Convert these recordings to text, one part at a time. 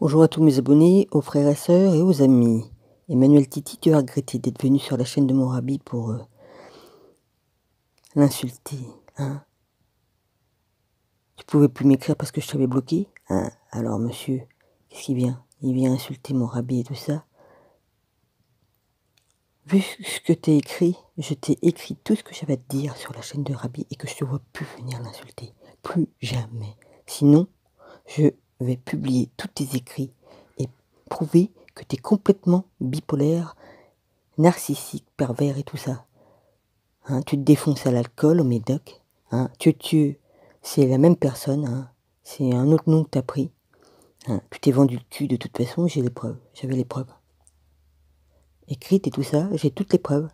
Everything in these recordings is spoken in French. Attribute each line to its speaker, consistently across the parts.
Speaker 1: Bonjour à tous mes abonnés, aux frères et sœurs et aux amis. Emmanuel Titi, tu as regretté d'être venu sur la chaîne de mon rabbi pour euh, l'insulter, hein Tu pouvais plus m'écrire parce que je t'avais bloqué, hein Alors monsieur, qu'est-ce qu'il vient Il vient insulter mon rabbi et tout ça Vu ce que t'as écrit, je t'ai écrit tout ce que j'avais à te dire sur la chaîne de Rabbi et que je te vois plus venir l'insulter. Plus jamais. Sinon, je vais publier tous tes écrits et prouver que tu es complètement bipolaire, narcissique, pervers et tout ça. Hein, tu te défonces à l'alcool, au médoc. Hein, tu, tu, c'est la même personne. Hein, c'est un autre nom que tu as pris. Hein, tu t'es vendu le cul de toute façon, j'ai les preuves. J'avais les preuves. Écrites et tout ça, j'ai toutes les preuves.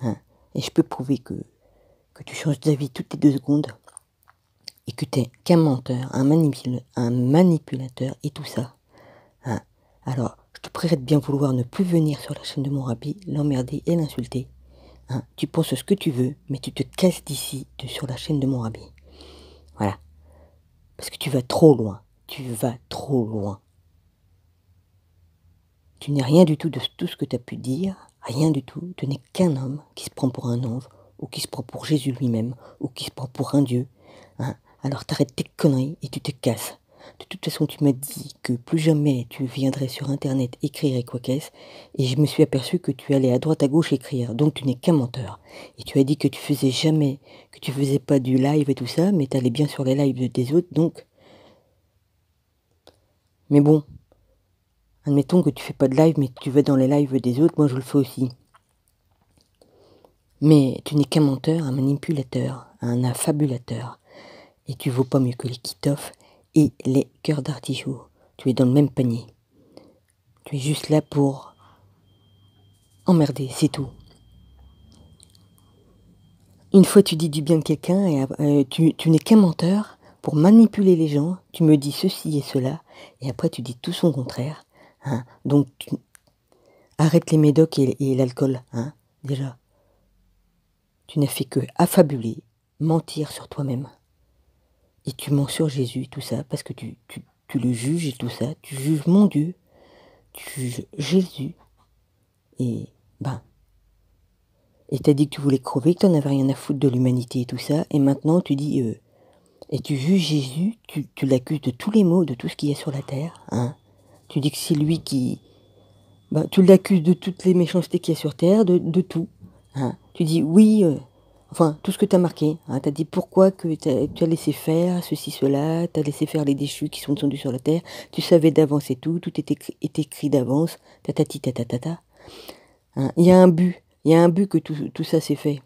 Speaker 1: Hein, et je peux prouver que, que tu changes d'avis toutes les deux secondes et que t'es qu'un menteur, un, un manipulateur et tout ça. Hein. Alors, je te prierai de bien vouloir ne plus venir sur la chaîne de mon rabbi, l'emmerder et l'insulter. Hein. tu penses ce que tu veux, mais tu te casses d'ici, sur la chaîne de mon rabbi. Voilà. Parce que tu vas trop loin. Tu vas trop loin. Tu n'es rien du tout de tout ce que tu as pu dire, rien du tout. Tu n'es qu'un homme qui se prend pour un ange, ou qui se prend pour Jésus lui-même, ou qui se prend pour un Dieu. Hein. Alors t'arrêtes tes conneries et tu te casses. De toute façon, tu m'as dit que plus jamais tu viendrais sur Internet écrire et quoi qu'est-ce, et je me suis aperçu que tu allais à droite à gauche écrire, donc tu n'es qu'un menteur. Et tu as dit que tu faisais jamais, que tu faisais pas du live et tout ça, mais t'allais bien sur les lives des autres, donc... Mais bon, admettons que tu fais pas de live, mais tu vas dans les lives des autres, moi je le fais aussi. Mais tu n'es qu'un menteur, un manipulateur, un affabulateur et tu vaux pas mieux que les kitoffs et les cœurs d'artichaut. Tu es dans le même panier. Tu es juste là pour emmerder, c'est tout. Une fois tu dis du bien de quelqu'un et euh, tu, n'es qu'un menteur pour manipuler les gens, tu me dis ceci et cela, et après tu dis tout son contraire. Hein. Donc arrête les médocs et, l'alcool, hein, déjà. Tu n'as fait que affabuler, mentir sur toi-même et tu mens sur Jésus, tout ça, parce que tu, le juges et tout ça, tu juges mon Dieu, tu juges Jésus, et ben, et t'as dit que tu voulais crever, que t'en avais rien à foutre de l'humanité et tout ça, et maintenant tu dis, euh, et tu juges Jésus, tu, tu l'accuses de tous les maux, de tout ce qu'il y a sur la terre, hein, tu dis que c'est lui qui, ben, tu l'accuses de toutes les méchancetés qu'il y a sur terre, de, tout, hein, tu dis, oui, euh, Enfin, tout ce que tu as marqué. Hein. tu as dit pourquoi que tu as laissé faire ceci, cela, tu as laissé faire les déchus qui sont descendus sur la terre, tu savais d'avance et tout, tout était, écrit d'avance, tatati ta hein. Il y a un but, il y a un but que tout, ça s'est fait.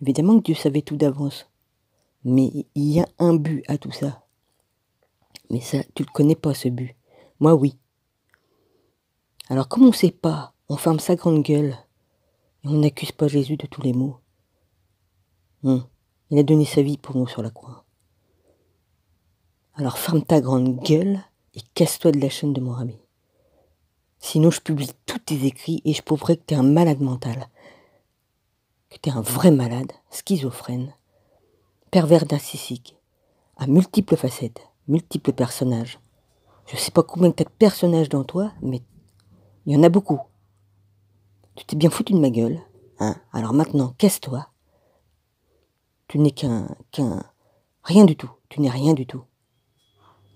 Speaker 1: Évidemment que Dieu savait tout d'avance, mais il y a un but à tout ça. Mais ça, tu le connais pas ce but. Moi, oui. Alors, comme on ne sait pas, on ferme sa grande gueule et on n'accuse pas Jésus de tous les maux. Hmm. Il a donné sa vie pour nous sur la croix. Alors ferme ta grande gueule et casse-toi de la chaîne de mon ami. Sinon, je publie tous tes écrits et je prouverai que t'es un malade mental. Que t'es un vrai malade, schizophrène, pervers narcissique, à multiples facettes, multiples personnages. Je sais pas combien t'as de personnages dans toi, mais il y en a beaucoup. Tu t'es bien foutu de ma gueule, hein Alors maintenant, casse-toi tu n'es qu'un, qu'un, rien du tout. Tu n'es rien du tout.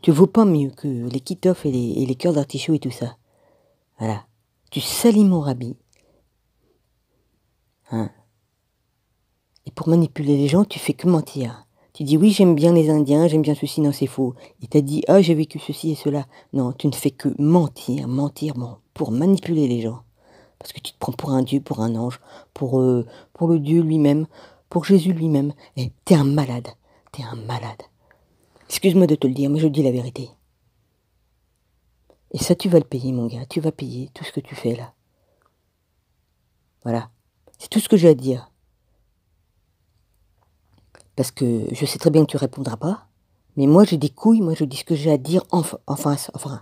Speaker 1: Tu vaux pas mieux que les kit et les, et les cœurs d'artichaut et tout ça. Voilà. Tu salis mon rabbi. Hein. Et pour manipuler les gens, tu fais que mentir. Tu dis oui, j'aime bien les Indiens, j'aime bien ceci, non, c'est faux. Et t'as dit, ah, j'ai vécu ceci et cela. Non, tu ne fais que mentir, mentir, bon, pour manipuler les gens. Parce que tu te prends pour un dieu, pour un ange, pour, euh, pour le dieu lui-même, pour Jésus lui-même. Eh, t'es un malade, t'es un malade. Excuse-moi de te le dire, mais je dis la vérité. Et ça, tu vas le payer, mon gars. Tu vas payer tout ce que tu fais là. Voilà. C'est tout ce que j'ai à dire. Parce que je sais très bien que tu répondras pas. Mais moi, j'ai des couilles. Moi, je dis ce que j'ai à dire en, en face. Enfin,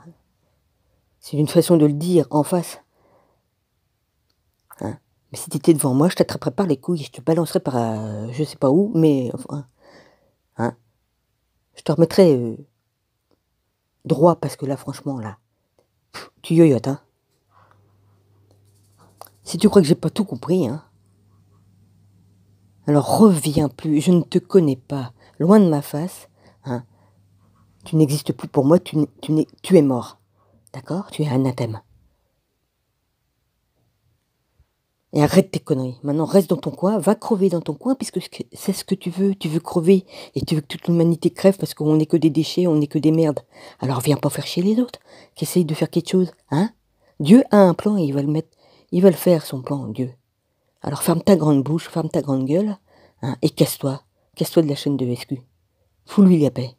Speaker 1: c'est une façon de le dire en face si tu étais devant moi, je t'attraperais par les couilles je te balancerais par euh, je sais pas où, mais enfin. Hein Je te remettrais euh, droit parce que là, franchement, là, tu yoyotes, hein. Si tu crois que j'ai pas tout compris, hein. Alors reviens plus, je ne te connais pas. Loin de ma face, hein. Tu n'existes plus pour moi, tu, tu, tu es mort. D'accord Tu es anathème. Et arrête tes conneries. Maintenant, reste dans ton coin, va crever dans ton coin, puisque c'est ce que tu veux. Tu veux crever et tu veux que toute l'humanité crève parce qu'on n'est que des déchets, on n'est que des merdes. Alors viens pas faire chier les autres, qui essayent de faire quelque chose, hein Dieu a un plan et il va le mettre, il va faire son plan, Dieu. Alors ferme ta grande bouche, ferme ta grande gueule, hein, et casse-toi, casse-toi de la chaîne de Vescu. Fous-lui la paix.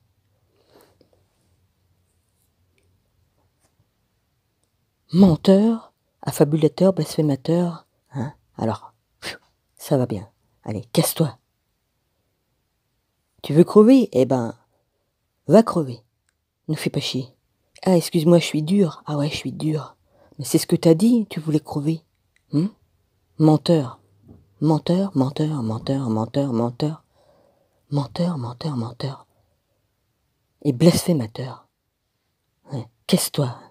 Speaker 1: Menteur, affabulateur, blasphémateur, Hein Alors, ça va bien. Allez, casse-toi. Tu veux crever Eh ben, va crever. Ne fais pas chier. Ah, excuse-moi, je suis dur. Ah ouais, je suis dur. Mais c'est ce que t'as dit, tu voulais crever. Hein menteur. Menteur, menteur, menteur, menteur, menteur. Menteur, menteur, menteur. Et blasphémateur. Casse-toi,